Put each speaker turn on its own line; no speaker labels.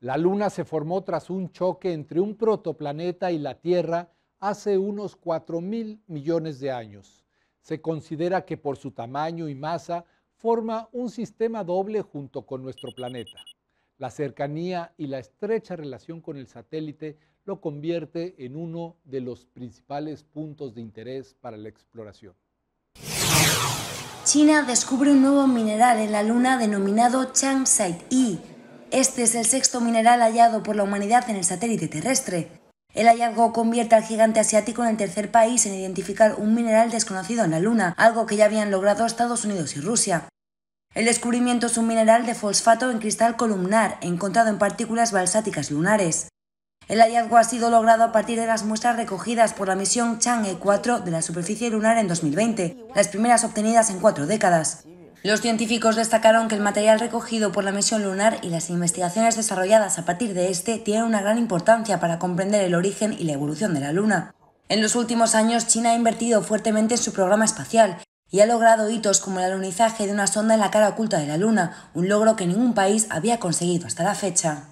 La Luna se formó tras un choque entre un protoplaneta y la Tierra hace unos 4 mil millones de años. Se considera que por su tamaño y masa forma un sistema doble junto con nuestro planeta. La cercanía y la estrecha relación con el satélite lo convierte en uno de los principales puntos de interés para la exploración.
China descubre un nuevo mineral en la Luna denominado changside I. Este es el sexto mineral hallado por la humanidad en el satélite terrestre. El hallazgo convierte al gigante asiático en el tercer país en identificar un mineral desconocido en la Luna, algo que ya habían logrado Estados Unidos y Rusia. El descubrimiento es un mineral de fosfato en cristal columnar, encontrado en partículas balsáticas lunares. El hallazgo ha sido logrado a partir de las muestras recogidas por la misión Chang'e 4 de la superficie lunar en 2020, las primeras obtenidas en cuatro décadas. Los científicos destacaron que el material recogido por la misión lunar y las investigaciones desarrolladas a partir de este tienen una gran importancia para comprender el origen y la evolución de la Luna. En los últimos años, China ha invertido fuertemente en su programa espacial y ha logrado hitos como el alunizaje de una sonda en la cara oculta de la Luna, un logro que ningún país había conseguido hasta la fecha.